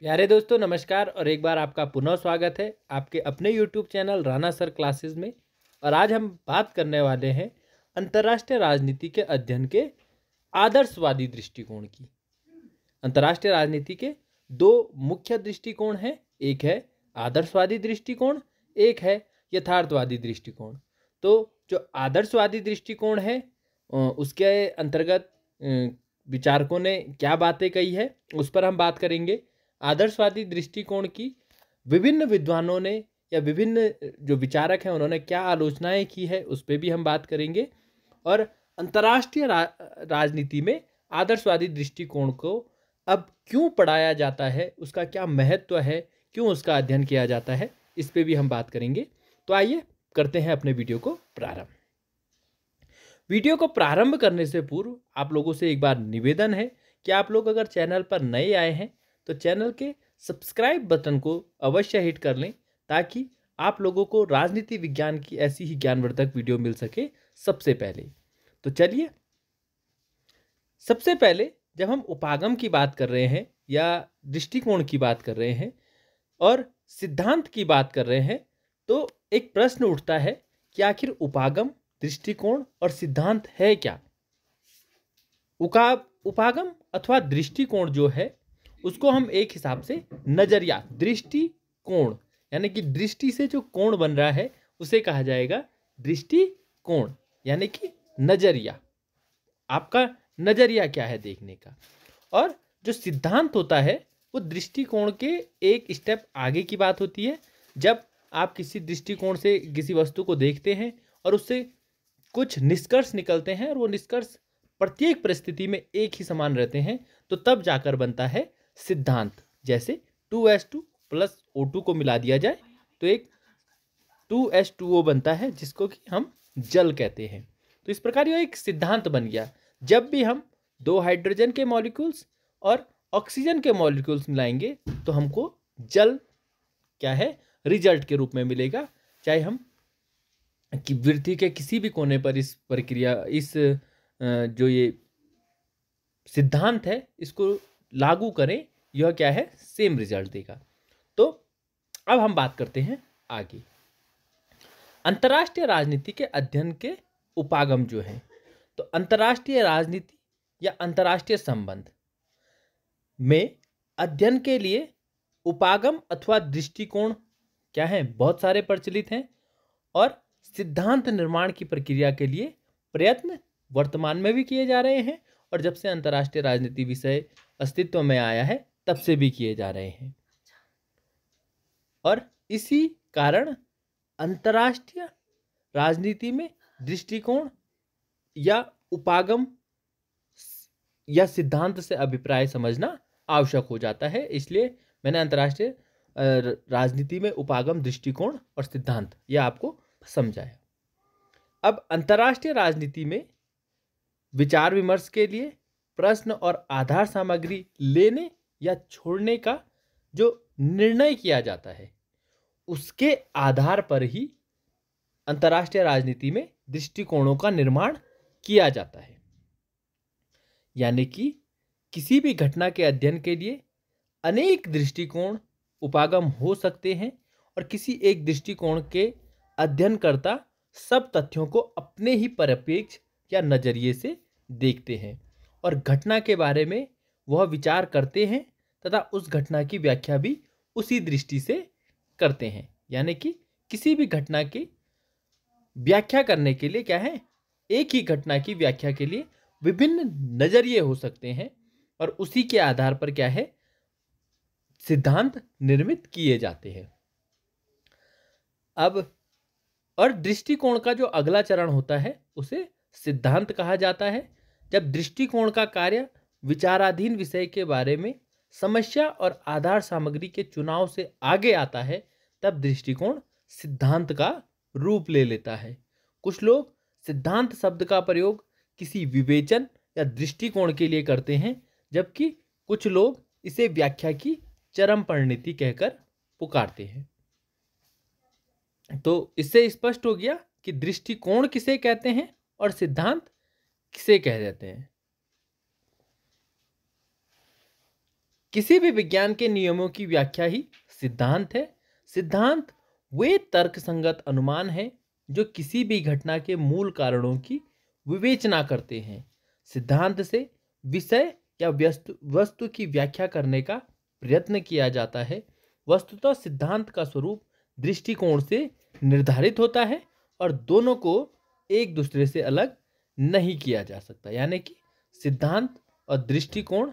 प्यारे दोस्तों नमस्कार और एक बार आपका पुनः स्वागत है आपके अपने YouTube channel Rana sir classes में और आज हम बात करने वाले हैं अंतर्राष्ट्रीय राजनीति के अध्ययन के आदर्शवादी दृष्टिकोण की अंतर्राष्ट्रीय राजनीति के दो मुख्य दृष्टिकोण हैं एक है आदर्शवादी दृष्टिकोण एक है यथार्थवादी दृष्टिकोण तो जो आदर्शवादी दृष्टिकोण है उसके अंतर्गत विचारकों ने क्या बातें कही है उस पर हम बात करेंगे आदर्शवादी दृष्टिकोण की विभिन्न विद्वानों ने या विभिन्न जो विचारक हैं उन्होंने क्या आलोचनाएं की है उस पर भी हम बात करेंगे और अंतर्राष्ट्रीय रा, राजनीति में आदर्शवादी दृष्टिकोण को अब क्यों पढ़ाया जाता है उसका क्या महत्व है क्यों उसका अध्ययन किया जाता है इस पर भी हम बात करेंगे तो आइए करते हैं अपने वीडियो को प्रारंभ वीडियो को प्रारंभ करने से पूर्व आप लोगों से एक बार निवेदन है कि आप लोग अगर चैनल पर नए आए हैं तो चैनल के सब्सक्राइब बटन को अवश्य हिट कर लें ताकि आप लोगों को राजनीति विज्ञान की ऐसी ही ज्ञानवर्धक वीडियो मिल सके सबसे पहले तो चलिए सबसे पहले जब हम उपागम की बात कर रहे हैं या दृष्टिकोण की बात कर रहे हैं और सिद्धांत की बात कर रहे हैं तो एक प्रश्न उठता है कि आखिर उपागम दृष्टिकोण और सिद्धांत है क्या उपागम अथवा दृष्टिकोण जो है उसको हम एक हिसाब से नज़रिया दृष्टि कोण यानी कि दृष्टि से जो कोण बन रहा है उसे कहा जाएगा दृष्टि कोण यानी कि नज़रिया आपका नज़रिया क्या है देखने का और जो सिद्धांत होता है वो दृष्टिकोण के एक स्टेप आगे की बात होती है जब आप किसी दृष्टिकोण से किसी वस्तु को देखते हैं और उससे कुछ निष्कर्ष निकलते हैं और वो निष्कर्ष प्रत्येक परिस्थिति में एक ही समान रहते हैं तो तब जाकर बनता है सिद्धांत जैसे two S two plus O two को मिला दिया जाए तो एक टू एस टू ओ बनता है जिसको कि हम जल कहते हैं तो इस प्रकार यह एक सिद्धांत बन गया जब भी हम दो हाइड्रोजन के मॉलिक्यूल्स और ऑक्सीजन के मॉलिक्यूल्स मिलाएंगे तो हमको जल क्या है रिजल्ट के रूप में मिलेगा चाहे हम कि वृद्धि के किसी भी कोने पर इस प्रक्रिया इस जो ये सिद्धांत है इसको लागू करें यह क्या है सेम रिजल्ट देगा तो अब हम बात करते हैं आगे अंतर्राष्ट्रीय राजनीति के अध्ययन के उपागम जो हैं तो अंतर्राष्ट्रीय राजनीति या अंतर्राष्ट्रीय संबंध में अध्ययन के लिए उपागम अथवा दृष्टिकोण क्या है बहुत सारे प्रचलित हैं और सिद्धांत निर्माण की प्रक्रिया के लिए प्रयत्न वर्तमान में भी किए जा रहे हैं और जब से अंतर्राष्ट्रीय राजनीति विषय अस्तित्व में आया है तब से भी किए जा रहे हैं और इसी कारण अंतर्राष्ट्रीय राजनीति में दृष्टिकोण या उपागम या सिद्धांत से अभिप्राय समझना आवश्यक हो जाता है इसलिए मैंने अंतर्राष्ट्रीय राजनीति में उपागम दृष्टिकोण और सिद्धांत यह आपको समझाया अब अंतर्राष्ट्रीय राजनीति में विचार विमर्श के लिए प्रश्न और आधार सामग्री लेने या छोड़ने का जो निर्णय किया जाता है उसके आधार पर ही अंतर्राष्ट्रीय राजनीति में दृष्टिकोणों का निर्माण किया जाता है यानी कि किसी भी घटना के अध्ययन के लिए अनेक दृष्टिकोण उपागम हो सकते हैं और किसी एक दृष्टिकोण के अध्ययनकर्ता सब तथ्यों को अपने ही परिप्रेक्ष्य या नज़रिए से देखते हैं और घटना के बारे में वह विचार करते हैं तथा उस घटना की व्याख्या भी उसी दृष्टि से करते हैं यानी कि किसी भी घटना की व्याख्या करने के लिए क्या है एक ही घटना की व्याख्या के लिए विभिन्न नज़रिए हो सकते हैं और उसी के आधार पर क्या है सिद्धांत निर्मित किए जाते हैं अब और दृष्टिकोण का जो अगला चरण होता है उसे सिद्धांत कहा जाता है जब दृष्टिकोण का कार्य विचाराधीन विषय के बारे में समस्या और आधार सामग्री के चुनाव से आगे आता है तब दृष्टिकोण सिद्धांत का रूप ले लेता है कुछ लोग सिद्धांत शब्द का प्रयोग किसी विवेचन या दृष्टिकोण के लिए करते हैं जबकि कुछ लोग इसे व्याख्या की चरम परिणति कहकर पुकारते हैं तो इससे स्पष्ट हो गया कि दृष्टिकोण किसे कहते हैं और सिद्धांत किसे कह जाते हैं किसी भी विज्ञान के नियमों की व्याख्या ही सिद्धांत है सिद्धांत वे तर्क संगत अनुमान है जो किसी भी घटना के मूल कारणों की विवेचना करते हैं सिद्धांत से विषय या व्यस्तु वस्तु की व्याख्या करने का प्रयत्न किया जाता है वस्तुतः सिद्धांत का स्वरूप दृष्टिकोण से निर्धारित होता है और दोनों को एक दूसरे से अलग नहीं किया जा सकता यानी कि सिद्धांत और दृष्टिकोण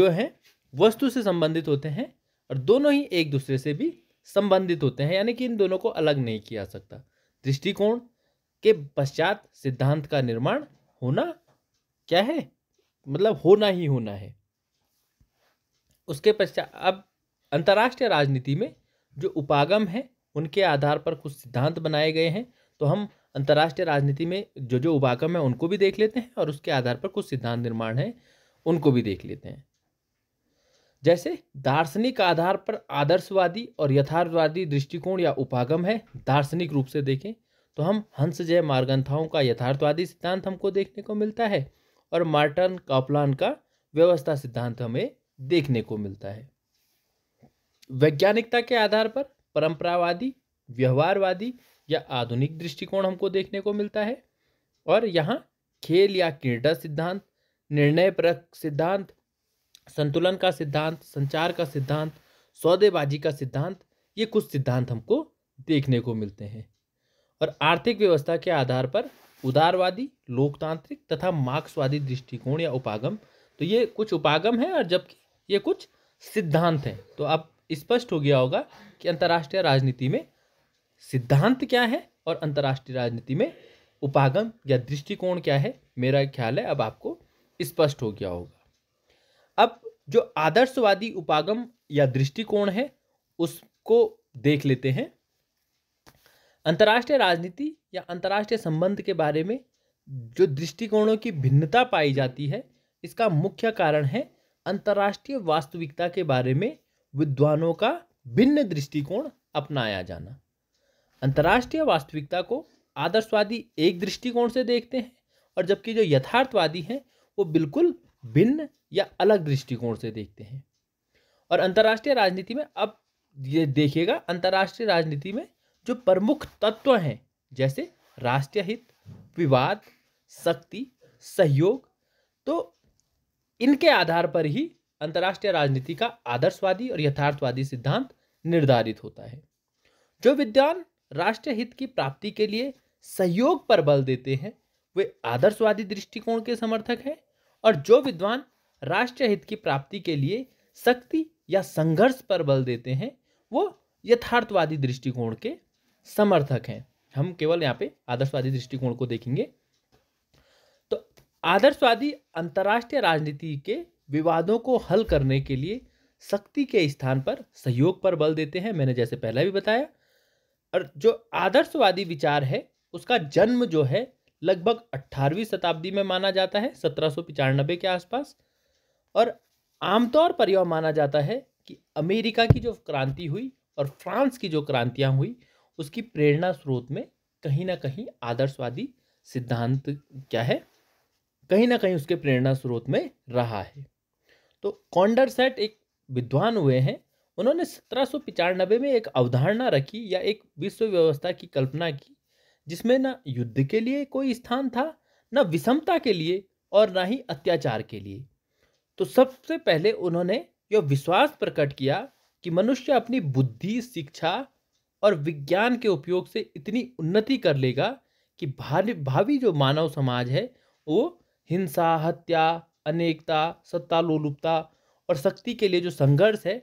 जो है वस्तु से संबंधित होते हैं और दोनों ही एक दूसरे से भी संबंधित होते हैं यानी कि इन दोनों को अलग नहीं किया सकता दृष्टिकोण के पश्चात सिद्धांत का निर्माण होना क्या है मतलब होना ही होना है उसके पश्चात अब अंतर्राष्ट्रीय राजनीति में जो उपागम है उनके आधार पर कुछ सिद्धांत बनाए गए हैं तो हम अंतर्राष्ट्रीय राजनीति में जो जो उपागम है उनको भी देख लेते हैं और उसके आधार पर कुछ सिद्धांत निर्माण है उनको भी देख लेते हैं जैसे दार्शनिक आधार पर आदर्शवादी और यथार्थवादी दृष्टिकोण या उपागम है दार्शनिक रूप से देखें तो हम हंस जय मार्गंथाओं का यथार्थवादी सिद्धांत हमको देखने को मिलता है और मार्टन कापलान का व्यवस्था सिद्धांत हमें देखने को मिलता है वैज्ञानिकता के आधार पर परंपरावादी व्यवहारवादी या आधुनिक दृष्टिकोण हमको देखने को मिलता है और यहाँ खेल या क्रीडा सिद्धांत निर्णय परक सिद्धांत संतुलन का सिद्धांत संचार का सिद्धांत सौदेबाजी का सिद्धांत ये कुछ सिद्धांत हमको देखने को मिलते हैं और आर्थिक व्यवस्था के आधार पर उदारवादी लोकतांत्रिक तथा मार्क्सवादी दृष्टिकोण या उपागम तो ये कुछ उपागम है और जबकि ये कुछ सिद्धांत हैं तो अब स्पष्ट हो गया होगा कि अंतर्राष्ट्रीय राजनीति में सिद्धांत क्या है और अंतर्राष्ट्रीय राजनीति में उपागम या दृष्टिकोण क्या है मेरा ख्याल है अब आपको स्पष्ट हो गया होगा जो आदर्शवादी उपागम या दृष्टिकोण है उसको देख लेते हैं अंतर्राष्ट्रीय राजनीति या अंतर्राष्ट्रीय संबंध के बारे में जो दृष्टिकोणों की भिन्नता पाई जाती है इसका मुख्य कारण है अंतर्राष्ट्रीय वास्तविकता के बारे में विद्वानों का भिन्न दृष्टिकोण अपनाया जाना अंतर्राष्ट्रीय वास्तविकता को आदर्शवादी एक दृष्टिकोण से देखते हैं और जबकि जो यथार्थवादी हैं वो बिल्कुल भिन्न या अलग दृष्टिकोण से देखते हैं और अंतर्राष्ट्रीय राजनीति में अब ये देखिएगा अंतर्राष्ट्रीय राजनीति में जो प्रमुख तत्व हैं जैसे राष्ट्रीय हित विवाद शक्ति सहयोग तो इनके आधार पर ही अंतर्राष्ट्रीय राजनीति का आदर्शवादी और यथार्थवादी सिद्धांत निर्धारित होता है जो विद्वान राष्ट्रीय हित की प्राप्ति के लिए सहयोग पर बल देते हैं वे आदर्शवादी दृष्टिकोण के समर्थक हैं और जो विद्वान राष्ट्र हित की प्राप्ति के लिए शक्ति या संघर्ष पर बल देते हैं वो यथार्थवादी दृष्टिकोण के समर्थक हैं हम केवल यहाँ पे आदर्शवादी दृष्टिकोण को देखेंगे तो आदर्शवादी अंतर्राष्ट्रीय राजनीति के विवादों को हल करने के लिए शक्ति के स्थान पर सहयोग पर बल देते हैं मैंने जैसे पहला भी बताया और जो आदर्शवादी विचार है उसका जन्म जो है लगभग 18वीं शताब्दी में माना जाता है सत्रह के आसपास और आमतौर पर यह माना जाता है कि अमेरिका की जो क्रांति हुई और फ्रांस की जो क्रांतियाँ हुई उसकी प्रेरणा स्रोत में कहीं ना कहीं आदर्शवादी सिद्धांत क्या है कहीं ना कहीं उसके प्रेरणा स्रोत में रहा है तो कॉन्डरसेट एक विद्वान हुए हैं उन्होंने सत्रह में एक अवधारणा रखी या एक विश्व व्यवस्था की कल्पना की जिसमें न युद्ध के लिए कोई स्थान था न विषमता के लिए और ना ही अत्याचार के लिए तो सबसे पहले उन्होंने यह विश्वास प्रकट किया कि मनुष्य अपनी बुद्धि शिक्षा और विज्ञान के उपयोग से इतनी उन्नति कर लेगा कि भावी जो मानव समाज है वो हिंसा हत्या अनेकता सत्ता लोलुपता और शक्ति के लिए जो संघर्ष है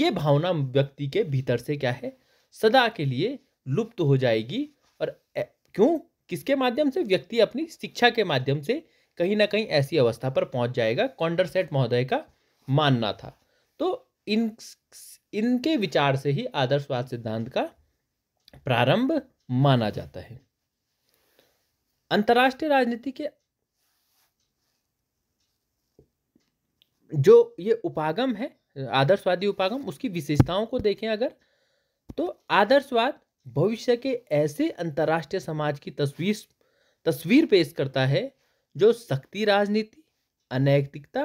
ये भावना व्यक्ति के भीतर से क्या है सदा के लिए लुप्त हो जाएगी और क्यों किसके माध्यम से व्यक्ति अपनी शिक्षा के माध्यम से कहीं ना कहीं ऐसी अवस्था पर पहुंच जाएगा कॉन्डरसेट महोदय का मानना था तो इन इनके विचार से ही आदर्शवाद सिद्धांत का प्रारंभ माना जाता है अंतर्राष्ट्रीय राजनीति के जो ये उपागम है आदर्शवादी उपागम उसकी विशेषताओं को देखें अगर तो आदर्शवाद भविष्य के ऐसे अंतर्राष्ट्रीय समाज की तस्वीर तस्वीर पेश करता है जो शक्ति राजनीति अनैतिकता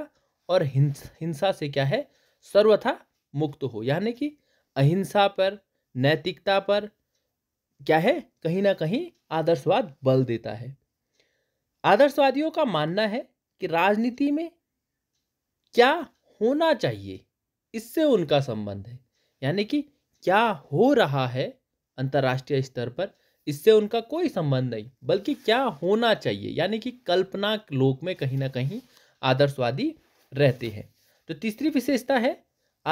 और हिंसा से क्या है सर्वथा मुक्त हो यानी कि अहिंसा पर नैतिकता पर क्या है कहीं ना कहीं आदर्शवाद बल देता है आदर्शवादियों का मानना है कि राजनीति में क्या होना चाहिए इससे उनका संबंध है यानी कि क्या हो रहा है अंतर्राष्ट्रीय स्तर पर इससे उनका कोई संबंध नहीं बल्कि क्या होना चाहिए यानी कि कल्पना लोक में कहीं ना कहीं आदर्शवादी रहते हैं तो तीसरी विशेषता है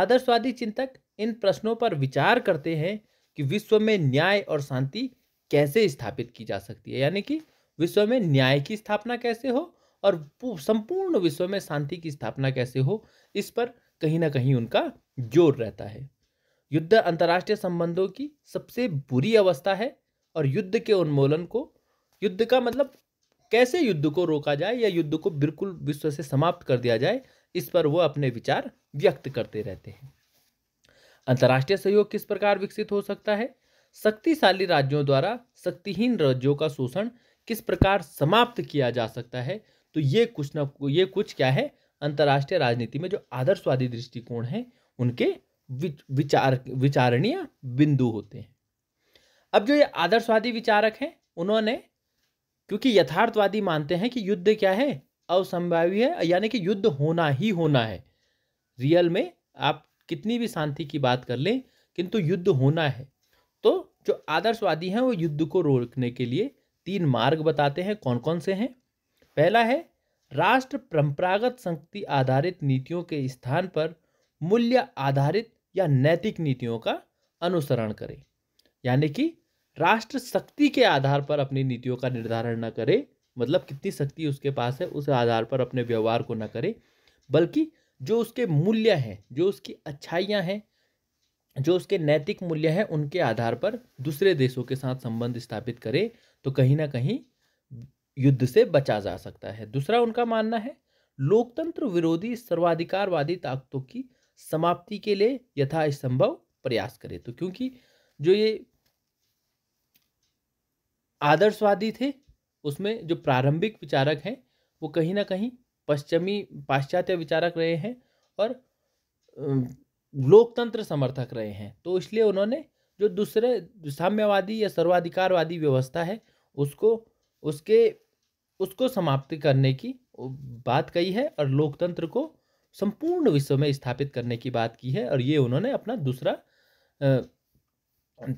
आदर्शवादी चिंतक इन प्रश्नों पर विचार करते हैं कि विश्व में न्याय और शांति कैसे स्थापित की जा सकती है यानी कि विश्व में न्याय की स्थापना कैसे हो और संपूर्ण विश्व में शांति की स्थापना कैसे हो इस पर कहीं ना कहीं उनका जोर रहता है युद्ध अंतर्राष्ट्रीय संबंधों की सबसे बुरी अवस्था है और युद्ध के उन्मूलन को युद्ध का मतलब कैसे युद्ध को रोका जाए या युद्ध को बिल्कुल विश्व से समाप्त कर दिया जाए इस पर वो अपने विचार व्यक्त करते रहते हैं अंतर्राष्ट्रीय सहयोग किस प्रकार विकसित हो सकता है शक्तिशाली राज्यों द्वारा शक्तिहीन राज्यों का शोषण किस प्रकार समाप्त किया जा सकता है तो ये कुछ ना ये कुछ क्या है अंतर्राष्ट्रीय राजनीति में जो आदर्शवादी दृष्टिकोण है उनके विचार विचारणीय बिंदु होते हैं अब जो ये आदर्शवादी विचारक हैं उन्होंने क्योंकि यथार्थवादी मानते हैं कि युद्ध क्या है असंभावी है यानी कि युद्ध होना ही होना है रियल में आप कितनी भी शांति की बात कर लें किंतु युद्ध होना है तो जो आदर्शवादी हैं वो युद्ध को रोकने के लिए तीन मार्ग बताते हैं कौन कौन से हैं पहला है राष्ट्र परंपरागत शक्ति आधारित नीतियों के स्थान पर मूल्य आधारित या नैतिक नीतियों का अनुसरण करे यानी कि राष्ट्र शक्ति के आधार पर अपनी नीतियों का निर्धारण न करे मतलब कितनी शक्ति उसके पास है उस आधार पर अपने व्यवहार को न करे बल्कि जो उसके मूल्य हैं जो उसकी अच्छाइयाँ हैं जो उसके नैतिक मूल्य हैं उनके आधार पर दूसरे देशों के साथ संबंध स्थापित करे तो कहीं ना कहीं युद्ध से बचा जा सकता है दूसरा उनका मानना है लोकतंत्र विरोधी सर्वाधिकारवादी ताकतों की समाप्ति के लिए यथास्भव प्रयास करें तो क्योंकि जो ये आदर्शवादी थे उसमें जो प्रारंभिक विचारक हैं वो कहीं ना कहीं पश्चिमी पाश्चात्य विचारक रहे हैं और लोकतंत्र समर्थक रहे हैं तो इसलिए उन्होंने जो दूसरे साम्यवादी या सर्वाधिकारवादी व्यवस्था है उसको उसके उसको समाप्त करने की बात कही है और लोकतंत्र को संपूर्ण विश्व में स्थापित करने की बात की है और ये उन्होंने अपना दूसरा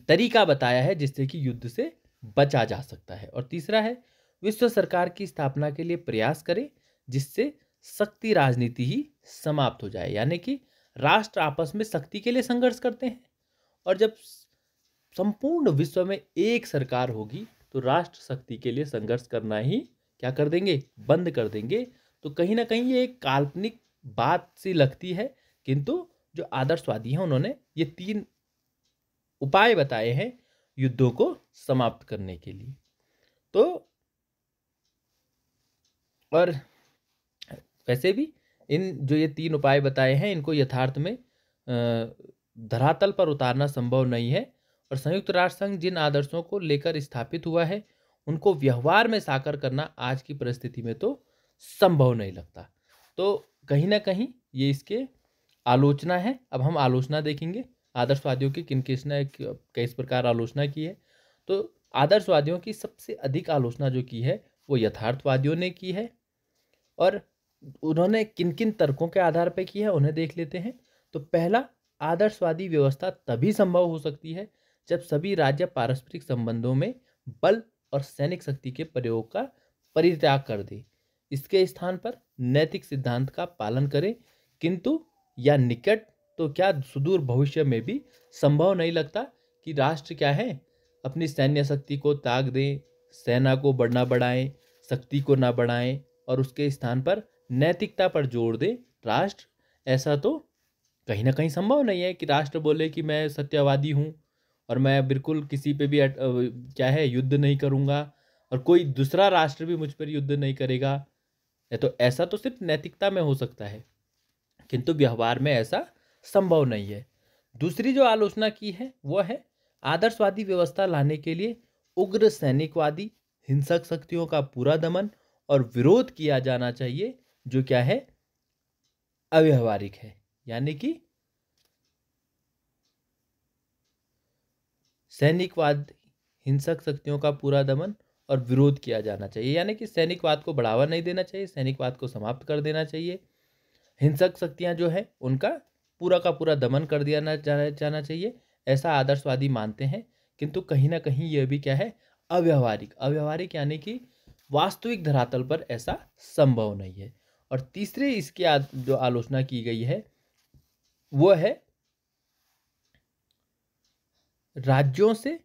तरीका बताया है जिससे कि युद्ध से बचा जा सकता है और तीसरा है विश्व सरकार की स्थापना के लिए प्रयास करें जिससे शक्ति राजनीति ही समाप्त हो जाए यानी कि राष्ट्र आपस में शक्ति के लिए संघर्ष करते हैं और जब संपूर्ण विश्व में एक सरकार होगी तो राष्ट्र शक्ति के लिए संघर्ष करना ही क्या कर देंगे बंद कर देंगे तो कहीं ना कहीं ये एक काल्पनिक बात सी लगती है किंतु जो आदर्शवादी हैं उन्होंने ये तीन उपाय बताए हैं युद्धों को समाप्त करने के लिए तो और वैसे भी इन जो ये तीन उपाय बताए हैं इनको यथार्थ में धरातल पर उतारना संभव नहीं है और संयुक्त राष्ट्र संघ जिन आदर्शों को लेकर स्थापित हुआ है उनको व्यवहार में साकार करना आज की परिस्थिति में तो संभव नहीं लगता तो कहीं ना कहीं ये इसके आलोचना है अब हम आलोचना देखेंगे आदर्शवादियों की किन किसने किस प्रकार आलोचना की है तो आदर्शवादियों की सबसे अधिक आलोचना जो की है वो यथार्थवादियों ने की है और उन्होंने किन किन तर्कों के आधार पर की है उन्हें देख लेते हैं तो पहला आदर्शवादी व्यवस्था तभी संभव हो सकती है जब सभी राज्य पारस्परिक संबंधों में बल और सैनिक शक्ति के प्रयोग का परित्याग कर दे इसके स्थान पर नैतिक सिद्धांत का पालन करें किंतु या निकट तो क्या सुदूर भविष्य में भी संभव नहीं लगता कि राष्ट्र क्या है अपनी सैन्य शक्ति को ताक दें सेना को बढ़ना बढ़ाएं शक्ति को ना बढ़ाएं और उसके स्थान पर नैतिकता पर जोर दें राष्ट्र ऐसा तो कहीं ना कहीं संभव नहीं है कि राष्ट्र बोले कि मैं सत्यवादी हूँ और मैं बिल्कुल किसी पे भी क्या है युद्ध नहीं करूँगा और कोई दूसरा राष्ट्र भी मुझ पर युद्ध नहीं करेगा तो ऐसा तो सिर्फ नैतिकता में हो सकता है किंतु व्यवहार में ऐसा संभव नहीं है दूसरी जो आलोचना की है वह है आदर्शवादी व्यवस्था लाने के लिए उग्र सैनिकवादी हिंसक शक्तियों का पूरा दमन और विरोध किया जाना चाहिए जो क्या है अव्यवहारिक है यानी कि सैनिकवाद हिंसक शक्तियों का पूरा दमन और विरोध किया जाना चाहिए यानी कि सैनिकवाद को बढ़ावा नहीं देना चाहिए सैनिकवाद को समाप्त कर देना चाहिए हिंसक शक्तियाँ जो है उनका पूरा का पूरा दमन कर दिया जाना चाहिए ऐसा आदर्शवादी मानते हैं किंतु कहीं ना कहीं यह भी क्या है अव्यवहारिक अव्यवहारिक यानी कि वास्तविक धरातल पर ऐसा संभव नहीं है और तीसरे इसकी जो आलोचना की गई है वह है राज्यों से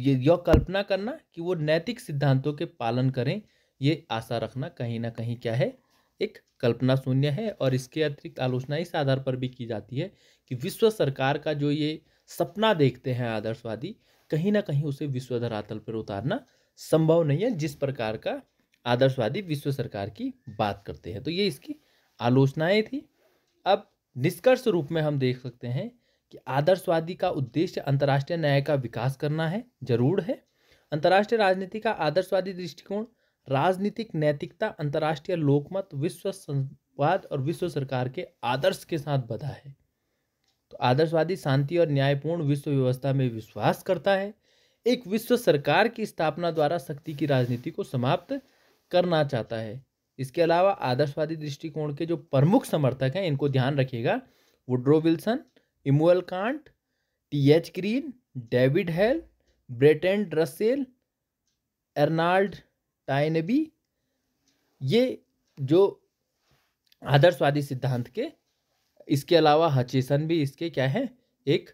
यह कल्पना करना कि वो नैतिक सिद्धांतों के पालन करें ये आशा रखना कहीं ना कहीं क्या है एक कल्पना शून्य है और इसके अतिरिक्त आलोचना इस आधार पर भी की जाती है कि विश्व सरकार का जो ये सपना देखते हैं आदर्शवादी कहीं ना कहीं उसे विश्व धरातल पर उतारना संभव नहीं है जिस प्रकार का आदर्शवादी विश्व सरकार की बात करते हैं तो ये इसकी आलोचनाएं थी अब निष्कर्ष रूप में हम देख सकते हैं कि आदर्शवादी का उद्देश्य अंतर्राष्ट्रीय न्याय का विकास करना है जरूर है अंतर्राष्ट्रीय राजनीति का आदर्शवादी दृष्टिकोण राजनीतिक नैतिकता अंतर्राष्ट्रीय लोकमत विश्व संवाद और विश्व सरकार के आदर्श के साथ बधा है तो आदर्शवादी शांति और न्यायपूर्ण विश्व व्यवस्था में विश्वास करता है एक विश्व सरकार की स्थापना द्वारा शक्ति की राजनीति को समाप्त करना चाहता है इसके अलावा आदर्शवादी दृष्टिकोण के जो प्रमुख समर्थक हैं इनको ध्यान रखिएगा Woodrow Wilson Immanuel Kant T H Green David Held Bertrand Russell Arnold Toynbee ये जो आदर्शवादी सिद्धांत के इसके अलावा हचेसन भी इसके क्या है एक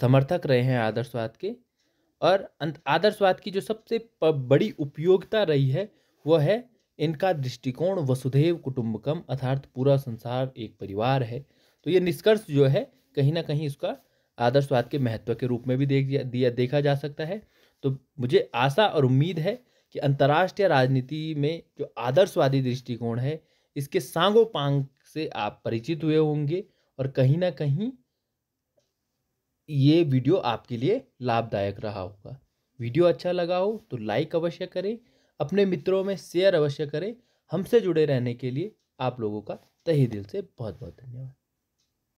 समर्थक रहे हैं आदर्शवाद के और आदर्शवाद की जो सबसे बड़ी उपयोगिता रही है वह है इनका दृष्टिकोण वसुधैव कुटुंबकम अर्थात पूरा संसार एक परिवार है तो ये निष्कर्ष जो है कहीं ना कहीं इसका आदर्शवाद के महत्व के रूप में भी देख दिया देखा जा सकता है तो मुझे आशा और उम्मीद है कि अंतर्राष्ट्रीय राजनीति में जो आदर्शवादी दृष्टिकोण है इसके सांगो पांग से आप परिचित हुए होंगे और कहीं ना कहीं ये वीडियो आपके लिए लाभदायक रहा होगा वीडियो अच्छा लगा हो तो लाइक अवश्य करें अपने मित्रों में शेयर अवश्य करें हमसे जुड़े रहने के लिए आप लोगों का तहे दिल से बहुत बहुत धन्यवाद